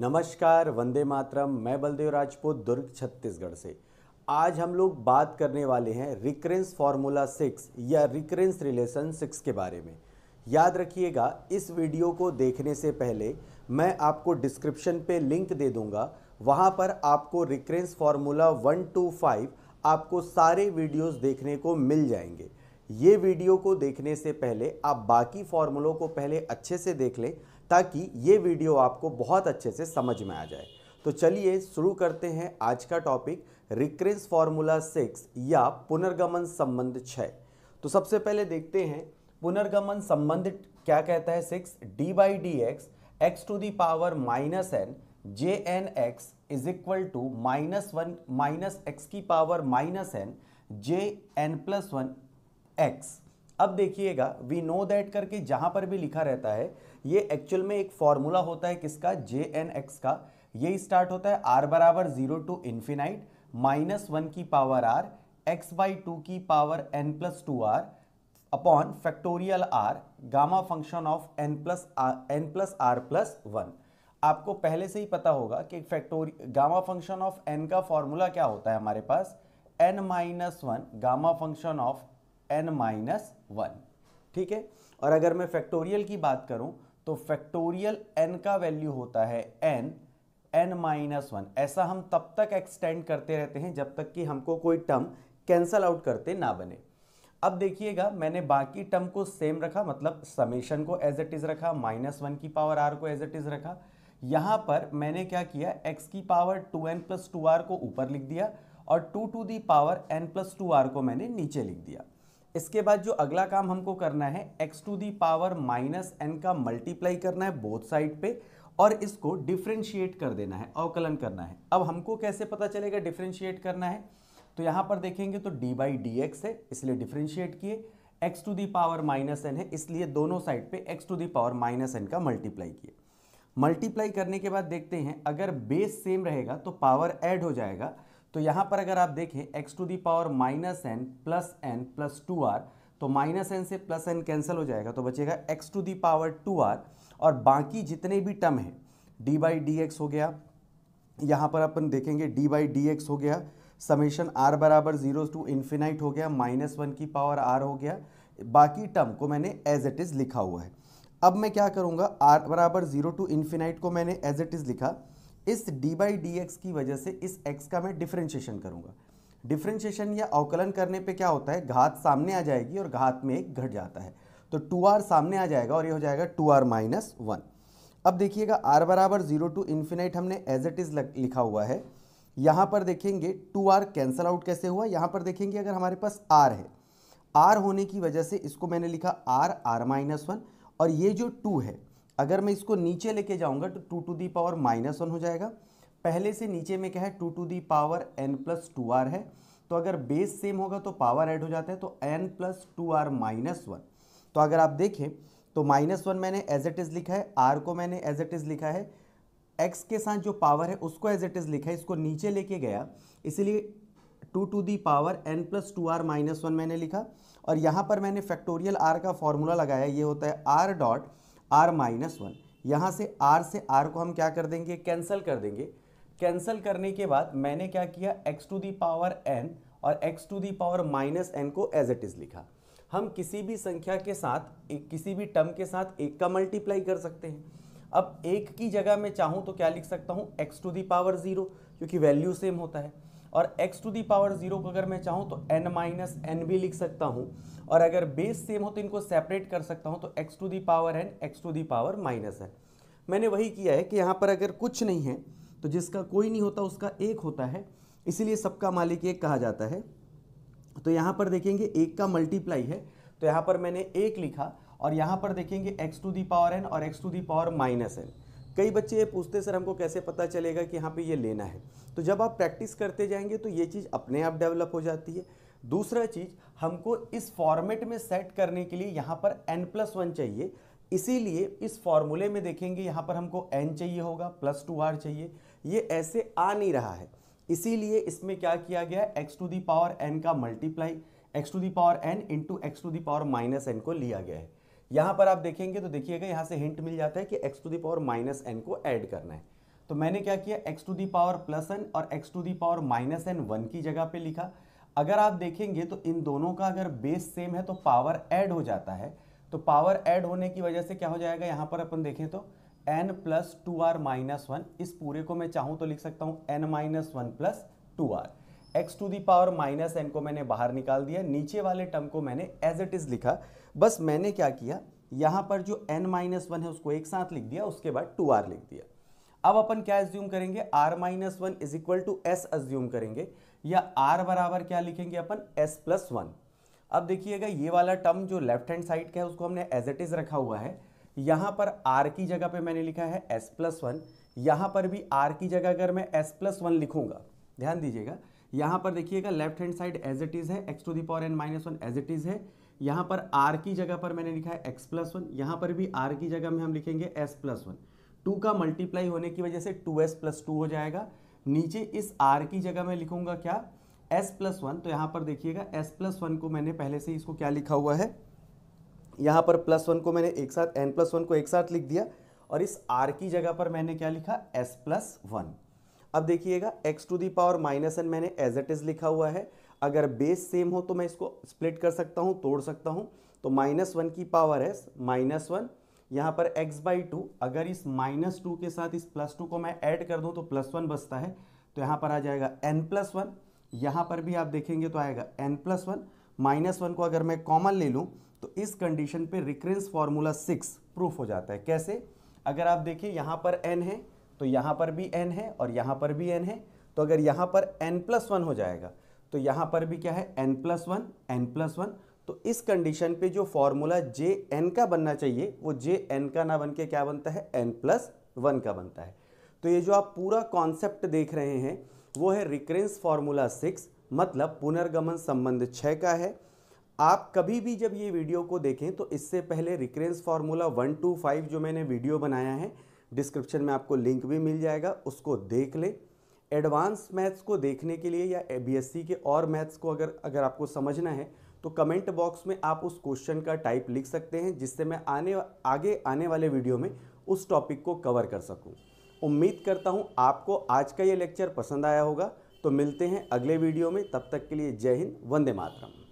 नमस्कार वंदे मातरम मैं बलदेव राजपूत दुर्ग छत्तीसगढ़ से आज हम लोग बात करने वाले हैं रिकरेंस फार्मूला सिक्स या रिकरेंस रिलेशन सिक्स के बारे में याद रखिएगा इस वीडियो को देखने से पहले मैं आपको डिस्क्रिप्शन पे लिंक दे दूंगा वहाँ पर आपको recurrence formula one two five आपको सारे वीडियोस देखने को मिल जाएंगे ये वीडियो को देखने से पहले आप बाकी फार्मूलों को पहले अच्छे से देख लें ताकि ये वीडियो आपको बहुत अच्छे से समझ में आ जाए तो चलिए शुरू करते हैं आज का टॉपिक रिक्रेंस फॉर्मूला सिक्स या पुनर्गमन संबंध छः तो सबसे पहले देखते हैं पुनर्गमन संबंध क्या कहता है six D by D X X to the power minus N J N X is equal to minus one minus X की power minus N J N plus one X अब देखिएगा वी नो दैट करके जहाँ पर भी लिखा रहता है ये एक्चुअल में एक फॉर्मूला होता है किसका जे एन एक्स का ये स्टार्ट होता है आर बराबर zero to infinite minus one की power R X by two की power N plus two R upon factorial R gamma function of N plus N plus R plus one आपको पहले से ही पता होगा कि factorial gamma function of N का फॉर्मूला क्या होता है हमारे पास N minus one gamma function of N minus one ठीक है और अगर मैं फैक्टोरियल की बात करूं तो फैक्टोरियल एन का वैल्यू होता है एन एन माइनस वन ऐसा हम तब तक एक्सटेंड करते रहते हैं जब तक कि हमको कोई टर्म कैंसल आउट करते ना बने अब देखिएगा मैंने बाकी टर्म को सेम रखा मतलब समेशन को एज इट इज़ रखा माइनस वन की पावर आर को एज इट इज़ रखा यहाँ पर मैंने क्या किया एक्स की power two N plus two R को ऊपर लिख दिया और two to the power N plus two R को मैंने नीचे लिख दिया इसके बाद जो अगला काम हमको करना है x to the power minus N का मल्टीप्लाई करना है बोथ साइड पे और इसको डिफ्रेंशिएट कर देना है अवकलन करना है अब हमको कैसे पता चलेगा डिफ्रेंशिएट करना है तो यहाँ पर देखेंगे तो डी बाई डी एक्स है इसलिए डिफ्रेंशिएट किए X to the power minus N है इसलिए दोनों साइड पे X to the power minus N का मल्टीप्लाई किए मल्टीप्लाई करने के बाद देखते हैं अगर बेस सेम रहेगा तो पावर ऐड हो जाएगा तो यहाँ पर अगर आप देखें X to the power minus N plus N plus two R तो माइनस एन से प्लस एन कैंसिल हो जाएगा तो बचेगा X to the power two R और बाकी जितने भी टर्म है डी बाई डी एक्स हो गया यहाँ पर अपन देखेंगे डी बाई डी एक्स हो गया समेशन आर बराबर जीरो टू इन्फिनाइट हो गया माइनस वन की पावर आर हो गया बाकी टर्म को मैंने एज इट इज़ लिखा हुआ है अब मैं क्या करूँगा आर बराबर जीरो टू इन्फिनाइट को मैंने एज इट इज़ लिखा इस डी बाई डी एक्स की वजह से इस एक्स का मैं डिफ्रेंशिएशन करूंगा डिफ्रेंशिएशन या अवकलन करने पे क्या होता है घात सामने आ जाएगी और घात में एक घट जाता है तो टू आर सामने आ जाएगा और ये हो जाएगा टू आर माइनस वन अब देखिएगा आर बराबर जीरो टू इन्फिनाइट हमने एज इट इज़ लिखा हुआ है यहाँ पर देखेंगे टू आर कैंसल आउट कैसे हुआ यहाँ पर देखेंगे अगर हमारे पास आर है आर होने की वजह से इसको मैंने लिखा आर आर माइनस वन और ये जो टू है अगर मैं इसको नीचे लेके जाऊंगा तो two to the power minus one हो जाएगा पहले से नीचे में क्या है two to the power N plus two R है तो अगर बेस सेम होगा तो पावर ऐड हो जाता है तो N plus two R minus one तो अगर आप देखें तो माइनस वन मैंने एज एट इज़ लिखा है आर को मैंने एज एट इज़ लिखा है एक्स के साथ जो पावर है उसको एज एट इज़ लिखा है इसको नीचे लेके गया इसीलिए two to the power N plus two R minus one मैंने लिखा और यहाँ पर मैंने फैक्टोरियल आर का फॉर्मूला लगाया ये होता है R dot R minus one यहाँ से आर से आर को हम क्या कर देंगे कैंसिल कर देंगे कैंसिल करने के बाद मैंने क्या किया X to the power N और X to the power minus N को एज इट इज़ लिखा हम किसी भी संख्या के साथ एक किसी भी टर्म के साथ एक का मल्टीप्लाई कर सकते हैं अब एक की जगह मैं चाहूँ तो क्या लिख सकता हूँ X to the power zero क्योंकि वैल्यू सेम होता है और x to the power zero को अगर मैं चाहूँ तो n माइनस एन भी लिख सकता हूँ और अगर बेस सेम हो तो इनको सेपरेट कर सकता हूँ तो x to the power n x to the power minus n मैंने वही किया है कि यहाँ पर अगर कुछ नहीं है तो जिसका कोई नहीं होता उसका एक होता है इसीलिए सबका मालिक एक कहा जाता है तो यहाँ पर देखेंगे एक का मल्टीप्लाई है तो यहाँ पर मैंने एक लिखा और यहाँ पर देखेंगे x to the power N और x to the power minus N कई बच्चे ये पूछते सर हमको कैसे पता चलेगा कि यहाँ पे ये लेना है तो जब आप प्रैक्टिस करते जाएंगे तो ये चीज़ अपने आप डेवलप हो जाती है दूसरा चीज़ हमको इस फॉर्मेट में सेट करने के लिए यहाँ पर एन प्लस वन चाहिए इसीलिए इस फॉर्मूले में देखेंगे यहाँ पर हमको एन चाहिए होगा प्लस टू आर चाहिए ये ऐसे आ नहीं रहा है इसीलिए इसमें क्या किया गया X to the power N का multiply X to the power N into X to the power minus N को लिया गया है यहाँ पर आप देखेंगे तो देखिएगा यहाँ से हिंट मिल जाता है कि X to the power minus N को ऐड करना है तो मैंने क्या किया x to the power plus N और x to the power minus N one की जगह पे लिखा अगर आप देखेंगे तो इन दोनों का अगर बेस सेम है तो पावर ऐड हो जाता है तो पावर ऐड होने की वजह से क्या हो जाएगा यहाँ पर अपन देखें तो N plus two R minus one इस पूरे को मैं चाहूँ तो लिख सकता हूँ N minus one plus two R X to the power minus N को मैंने बाहर निकाल दिया नीचे वाले टर्म को मैंने एज इट इज़ लिखा बस मैंने क्या किया यहाँ पर जो एन माइनस वन है उसको एक साथ लिख दिया उसके बाद टू आर लिख दिया अब अपन क्या एज्यूम करेंगे R minus one is equal to S assume करेंगे या आर बराबर क्या लिखेंगे अपन एस प्लस वन अब देखिएगा ये वाला टर्म जो लेफ्ट हैंड साइड का है उसको हमने एज इट इज़ रखा हुआ है यहाँ पर आर की जगह पे मैंने लिखा है एस प्लस वन यहाँ पर भी आर की जगह अगर मैं एस प्लस वन लिखूंगा ध्यान दीजिएगा यहाँ पर देखिएगा left hand side as it is है X to power N minus one as it is है यहाँ पर आर की जगह पर मैंने लिखा है एक्स प्लस वन यहाँ पर भी आर की जगह में हम लिखेंगे एस प्लस वन टू का मल्टीप्लाई होने की वजह से टू एस प्लस टू हो जाएगा नीचे इस आर की जगह मैं लिखूंगा क्या एस प्लस वन तो यहाँ पर देखिएगा एस प्लस वन को मैंने पहले से इसको क्या लिखा हुआ है यहाँ पर प्लस वन को मैंने एक साथ एन प्लस वन को एक साथ लिख दिया और इस आर की जगह पर मैंने क्या लिखा एस प्लस वन अब देखिएगा X to the power minus N मैंने एज इट इज़ लिखा हुआ है अगर बेस सेम हो तो मैं इसको स्प्लिट कर सकता हूँ तोड़ सकता हूँ तो माइनस वन की पावर एस माइनस वन यहाँ पर x बाई टू अगर इस माइनस टू के साथ इस प्लस टू को मैं ऐड कर दूँ तो प्लस वन बचता है तो यहाँ पर आ जाएगा n प्लस वन यहाँ पर भी आप देखेंगे तो आएगा n plus one minus one को अगर मैं कॉमन ले लूँ तो इस कंडीशन पे रिक्रेंस फार्मूला सिक्स प्रूफ हो जाता है कैसे अगर आप देखिए यहाँ पर एन है तो यहाँ पर भी एन है और यहाँ पर भी एन है तो अगर यहाँ पर एन प्लस वन हो जाएगा तो यहाँ पर भी क्या है n plus one n plus one तो इस कंडीशन पे जो फॉर्मूला जे एन का बनना चाहिए वो जे एन का ना बन के क्या बनता है एन प्लस वन का बनता है तो ये जो आप पूरा कॉन्सेप्ट देख रहे हैं वो है रिकरेंस फॉर्मूला सिक्स मतलब पुनर्गमन संबंध छः का है आप कभी भी जब ये वीडियो को देखें तो इससे पहले recurrence formula one two five जो मैंने वीडियो बनाया है डिस्क्रिप्शन में आपको लिंक भी मिल जाएगा उसको देख लें एडवांस मैथ्स को देखने के लिए या बी के और मैथ्स को अगर अगर आपको समझना है तो कमेंट बॉक्स में आप उस क्वेश्चन का टाइप लिख सकते हैं जिससे मैं आने आगे आने वाले वीडियो में उस टॉपिक को कवर कर सकूं। उम्मीद करता हूं आपको आज का ये लेक्चर पसंद आया होगा तो मिलते हैं अगले वीडियो में तब तक के लिए जय हिंद वंदे मातरम